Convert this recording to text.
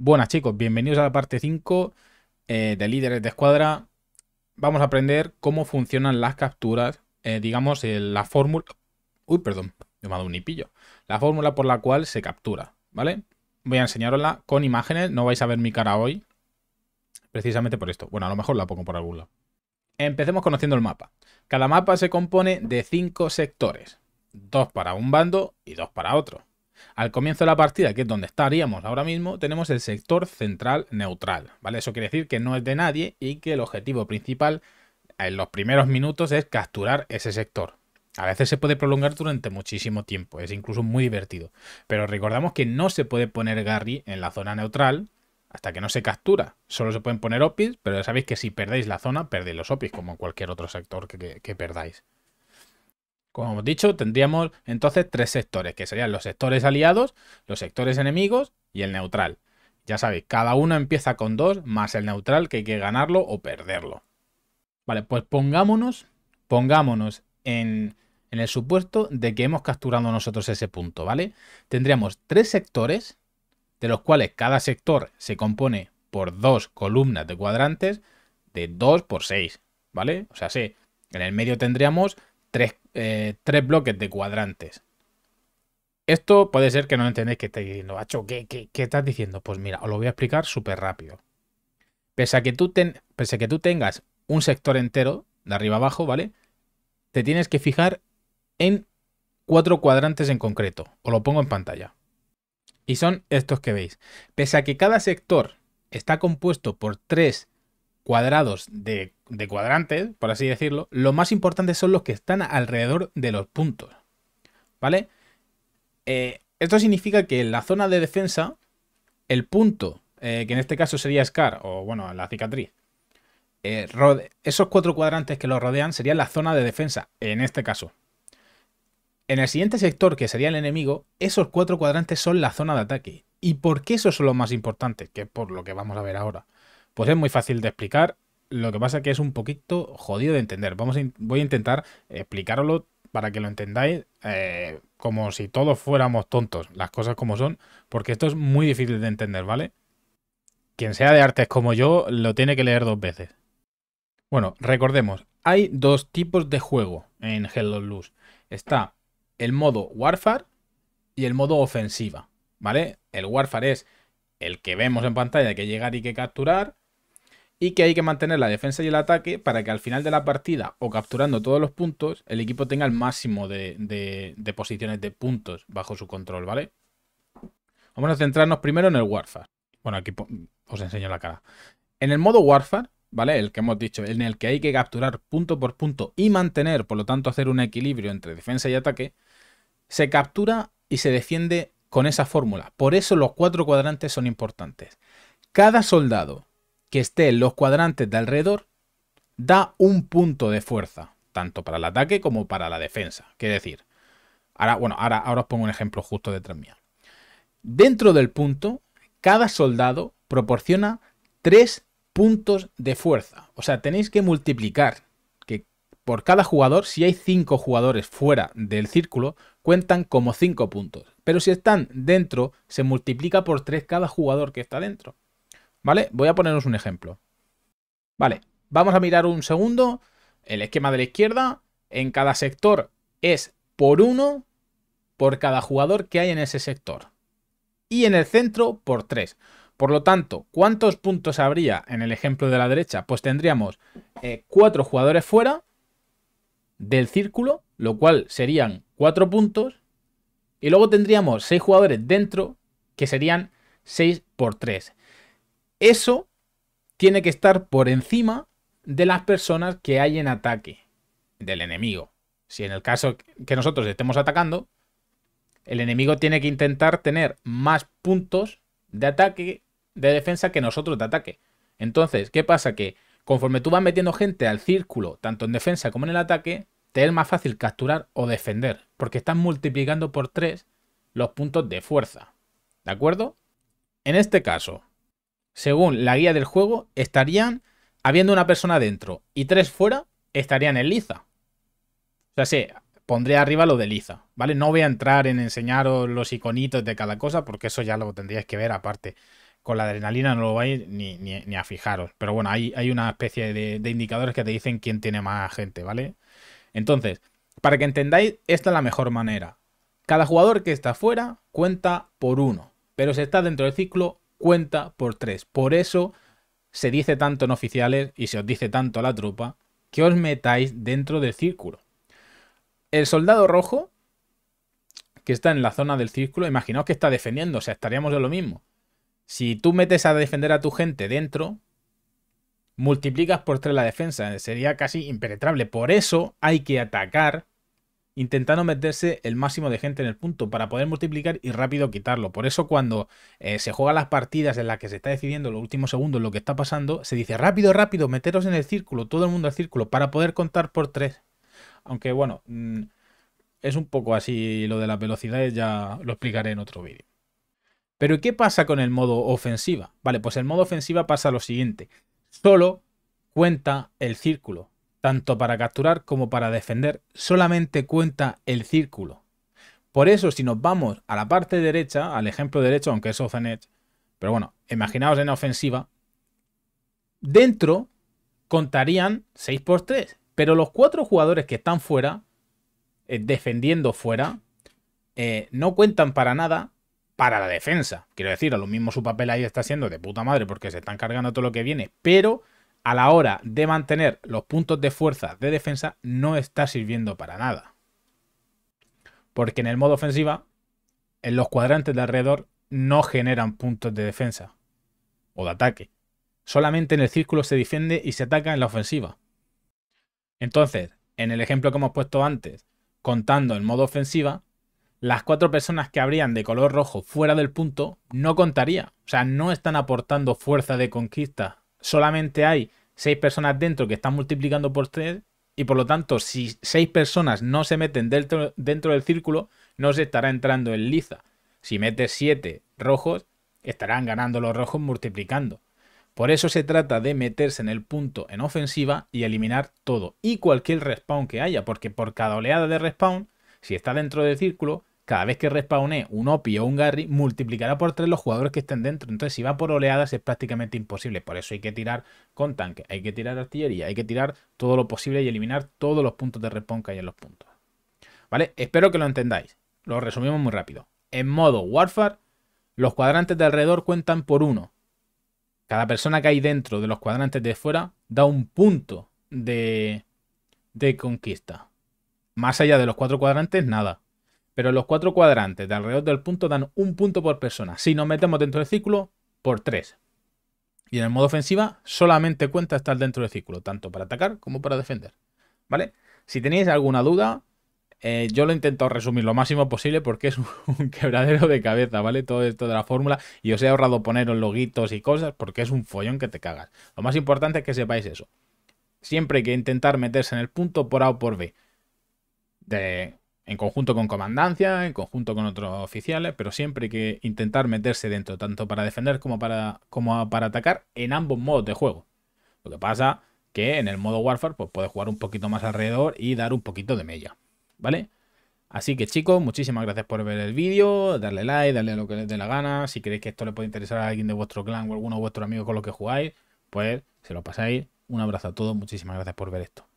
Buenas chicos, bienvenidos a la parte 5 eh, de líderes de escuadra. Vamos a aprender cómo funcionan las capturas, eh, digamos eh, la fórmula... Uy, perdón, me he dado un hipillo. La fórmula por la cual se captura, ¿vale? Voy a enseñarosla con imágenes, no vais a ver mi cara hoy, precisamente por esto. Bueno, a lo mejor la pongo por algún lado. Empecemos conociendo el mapa. Cada mapa se compone de 5 sectores, dos para un bando y dos para otro. Al comienzo de la partida, que es donde estaríamos ahora mismo, tenemos el sector central neutral, ¿vale? Eso quiere decir que no es de nadie y que el objetivo principal en los primeros minutos es capturar ese sector. A veces se puede prolongar durante muchísimo tiempo, es incluso muy divertido. Pero recordamos que no se puede poner Garry en la zona neutral hasta que no se captura. Solo se pueden poner Opis, pero ya sabéis que si perdéis la zona, perdéis los Opis, como en cualquier otro sector que perdáis. Como hemos dicho, tendríamos entonces tres sectores, que serían los sectores aliados, los sectores enemigos y el neutral. Ya sabéis, cada uno empieza con dos más el neutral que hay que ganarlo o perderlo. Vale, pues pongámonos, pongámonos en, el supuesto de que hemos capturado nosotros ese punto, ¿vale? Tendríamos tres sectores, de los cuales cada sector se compone por dos columnas de cuadrantes de 2 por 6, ¿vale? O sea, sí, en el medio tendríamos tres, eh, tres bloques de cuadrantes. Esto puede ser que no entendéis que estáis diciendo, ¿qué, estás diciendo? Pues mira, os lo voy a explicar súper rápido. Pese a, que tú pese a que tú tengas un sector entero, de arriba abajo, ¿vale? Te tienes que fijar en cuatro cuadrantes en concreto. Os lo pongo en pantalla. Y son estos que veis. Pese a que cada sector está compuesto por tres cuadrados de, cuadrantes, por así decirlo, lo más importante son los que están alrededor de los puntos. ¿Vale? Eh, esto significa que en la zona de defensa, el punto, eh, que en este caso sería Scar, o bueno, la cicatriz, eh, esos cuatro cuadrantes que lo rodean serían la zona de defensa, en este caso. En el siguiente sector, que sería el enemigo, esos cuatro cuadrantes son la zona de ataque. ¿Y por qué esos son los más importantes? Que es por lo que vamos a ver ahora. Pues es muy fácil de explicar, lo que pasa que es un poquito jodido de entender. Vamos voy a intentar explicarlo para que lo entendáis eh, como si todos fuéramos tontos, las cosas como son, porque esto es muy difícil de entender, ¿vale? Quien sea de artes como yo lo tiene que leer dos veces. Bueno, recordemos, hay dos tipos de juego en Hell Hello Luz. Está el modo Warfare y el modo ofensiva, ¿vale? El Warfare es el que vemos en pantalla, que llegar y que capturar, y que hay que mantener la defensa y el ataque para que al final de la partida o capturando todos los puntos el equipo tenga el máximo de, posiciones de puntos bajo su control, ¿vale? Vamos a centrarnos primero en el Warfare. Bueno, aquí os enseño la cara. En el modo Warfare, ¿vale? El que hemos dicho, en el que hay que capturar punto por punto y mantener, por lo tanto, hacer un equilibrio entre defensa y ataque, se captura y se defiende con esa fórmula. Por eso los cuatro cuadrantes son importantes. Cada soldado que esté en los cuadrantes de alrededor da un punto de fuerza, tanto para el ataque como para la defensa. Quiere decir, ahora, bueno, ahora, ahora os pongo un ejemplo justo detrás mía. Dentro del punto, cada soldado proporciona tres puntos de fuerza. O sea, tenéis que multiplicar que por cada jugador, si hay cinco jugadores fuera del círculo, cuentan como cinco puntos. Pero si están dentro, se multiplica por tres cada jugador que está dentro. Voy a poneros un ejemplo. Vale, vamos a mirar un segundo el esquema de la izquierda. En cada sector es por uno por cada jugador que hay en ese sector. Y en el centro por tres. Por lo tanto, ¿cuántos puntos habría en el ejemplo de la derecha? Pues tendríamos eh, cuatro jugadores fuera del círculo, lo cual serían cuatro puntos. Y luego tendríamos seis jugadores dentro, que serían 6 por 3. Eso tiene que estar por encima de las personas que hay en ataque del enemigo. Si en el caso que nosotros estemos atacando, el enemigo tiene que intentar tener más puntos de ataque, de defensa que nosotros de ataque. Entonces, ¿qué pasa? Que conforme tú vas metiendo gente al círculo, tanto en defensa como en el ataque, te es más fácil capturar o defender, porque estás multiplicando por tres los puntos de fuerza. ¿De acuerdo? En este caso, según la guía del juego, estarían habiendo una persona dentro y tres fuera, estarían en liza. O sea, sí, pondré arriba lo de liza, ¿vale? No voy a entrar en enseñaros los iconitos de cada cosa, porque eso ya lo tendríais que ver aparte. Con la adrenalina no lo vais ni, ni, a fijaros. Pero bueno, hay, hay una especie de, de indicadores que te dicen quién tiene más gente, ¿vale? Entonces, para que entendáis, esta es la mejor manera. Cada jugador que está fuera cuenta por uno, pero si está dentro del ciclo, cuenta por tres. Por eso se dice tanto en oficiales y se os dice tanto a la tropa que os metáis dentro del círculo. El soldado rojo, que está en la zona del círculo, imaginaos que está defendiendo, o sea, estaríamos de lo mismo. Si tú metes a defender a tu gente dentro, multiplicas por tres la defensa, sería casi impenetrable. Por eso hay que atacar intentando meterse el máximo de gente en el punto para poder multiplicar y rápido quitarlo. Por eso cuando eh, se juegan las partidas en las que se está decidiendo los últimos segundos lo que está pasando, se dice rápido, rápido, meteros en el círculo, todo el mundo al círculo, para poder contar por tres. Aunque bueno, mm, es un poco así lo de las velocidades, ya lo explicaré en otro vídeo. Pero ¿qué pasa con el modo ofensiva? Vale, pues el modo ofensiva pasa lo siguiente. Solo cuenta el círculo tanto para capturar como para defender, solamente cuenta el círculo. Por eso, si nos vamos a la parte derecha, al ejemplo derecho, aunque es and edge, pero bueno, imaginaos en ofensiva, dentro contarían 6 por 3, pero los cuatro jugadores que están fuera, eh, defendiendo fuera, eh, no cuentan para nada para la defensa. Quiero decir, a lo mismo su papel ahí está siendo de puta madre porque se están cargando todo lo que viene, pero a la hora de mantener los puntos de fuerza de defensa no está sirviendo para nada. Porque en el modo ofensiva, en los cuadrantes de alrededor no generan puntos de defensa o de ataque. Solamente en el círculo se defiende y se ataca en la ofensiva. Entonces, en el ejemplo que hemos puesto antes, contando en modo ofensiva, las cuatro personas que habrían de color rojo fuera del punto no contaría. O sea, no están aportando fuerza de conquista solamente hay seis personas dentro que están multiplicando por tres y por lo tanto si seis personas no se meten dentro, del círculo no se estará entrando en liza. Si metes siete rojos estarán ganando los rojos multiplicando. Por eso se trata de meterse en el punto en ofensiva y eliminar todo y cualquier respawn que haya, porque por cada oleada de respawn, si está dentro del círculo, cada vez que respawné un Opi o un Garry, multiplicará por tres los jugadores que estén dentro. Entonces, si va por oleadas, es prácticamente imposible. Por eso hay que tirar con tanque, hay que tirar artillería, hay que tirar todo lo posible y eliminar todos los puntos de respawn que hay en los puntos. ¿Vale? Espero que lo entendáis. Lo resumimos muy rápido. En modo Warfare, los cuadrantes de alrededor cuentan por uno. Cada persona que hay dentro de los cuadrantes de fuera da un punto de, de conquista. Más allá de los cuatro cuadrantes, nada. Pero los cuatro cuadrantes de alrededor del punto dan un punto por persona. Si nos metemos dentro del círculo, por tres. Y en el modo ofensiva solamente cuenta estar dentro del círculo, tanto para atacar como para defender. ¿Vale? Si tenéis alguna duda, eh, yo lo he intentado resumir lo máximo posible porque es un quebradero de cabeza, ¿vale? Todo esto de la fórmula y os he ahorrado poneros loguitos y cosas porque es un follón que te cagas. Lo más importante es que sepáis eso. Siempre hay que intentar meterse en el punto por A o por B. De, en conjunto con comandancia, en conjunto con otros oficiales, pero siempre hay que intentar meterse dentro, tanto para defender como para, como para atacar en ambos modos de juego. Lo que pasa que en el modo Warfare pues puedes jugar un poquito más alrededor y dar un poquito de mella, ¿vale? Así que chicos, muchísimas gracias por ver el vídeo, darle like, darle lo que les dé la gana, si creéis que esto le puede interesar a alguien de vuestro clan o alguno de vuestros amigos con los que jugáis, pues se lo pasáis. Un abrazo a todos, muchísimas gracias por ver esto.